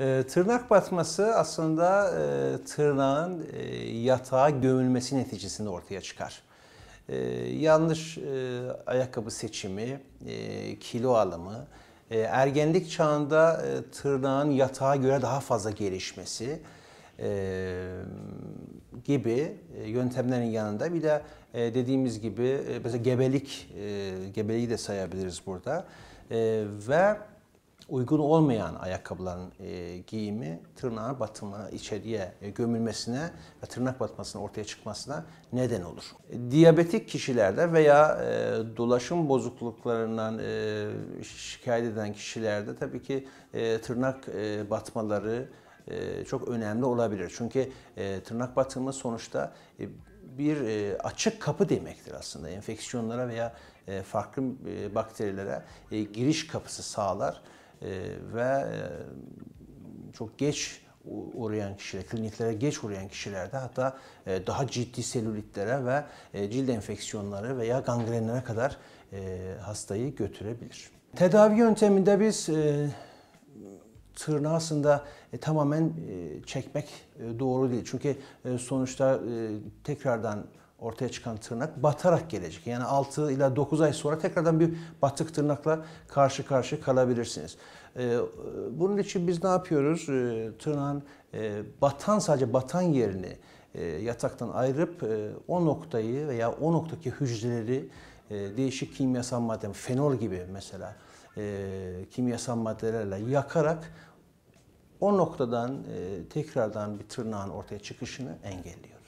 E, tırnak batması aslında e, tırnağın e, yatağa gömülmesi neticesinde ortaya çıkar. E, yanlış e, ayakkabı seçimi, e, kilo alımı, e, ergenlik çağında e, tırnağın yatağa göre daha fazla gelişmesi e, gibi e, yöntemlerin yanında bir de e, dediğimiz gibi e, mesela gebelik, e, gebeliği de sayabiliriz burada e, ve uygun olmayan ayakkabıların e, giyimi tırnağın batımı, içeriye e, gömülmesine ve tırnak batmasına ortaya çıkmasına neden olur. E, diyabetik kişilerde veya e, dolaşım bozukluklarından e, şikayet eden kişilerde tabii ki e, tırnak e, batmaları e, çok önemli olabilir. Çünkü e, tırnak batımı sonuçta e, bir e, açık kapı demektir aslında. Enfeksiyonlara veya e, farklı e, bakterilere e, giriş kapısı sağlar. Ee, ve e, çok geç uğrayan kişiler, kliniklere geç uğrayan kişilerde hatta e, daha ciddi selülitlere ve e, cilt enfeksiyonları veya gangrenlere kadar hastayı götürebilir. Tedavi yönteminde biz tırnağı aslında tamamen çekmek doğru değil. Çünkü e, sonuçta tekrardan ortaya çıkan tırnak batarak gelecek. Yani 6 ila 9 ay sonra tekrardan bir batık tırnakla karşı karşı kalabilirsiniz. Ee, bunun için biz ne yapıyoruz? Ee, tırnağın e, batan sadece batan yerini e, yataktan ayırıp e, o noktayı veya o noktaki hücreleri e, değişik kimyasal madde, fenol gibi mesela kimyasal maddelerle yakarak o noktadan tekrardan bir tırnağın ortaya çıkışını engelliyor.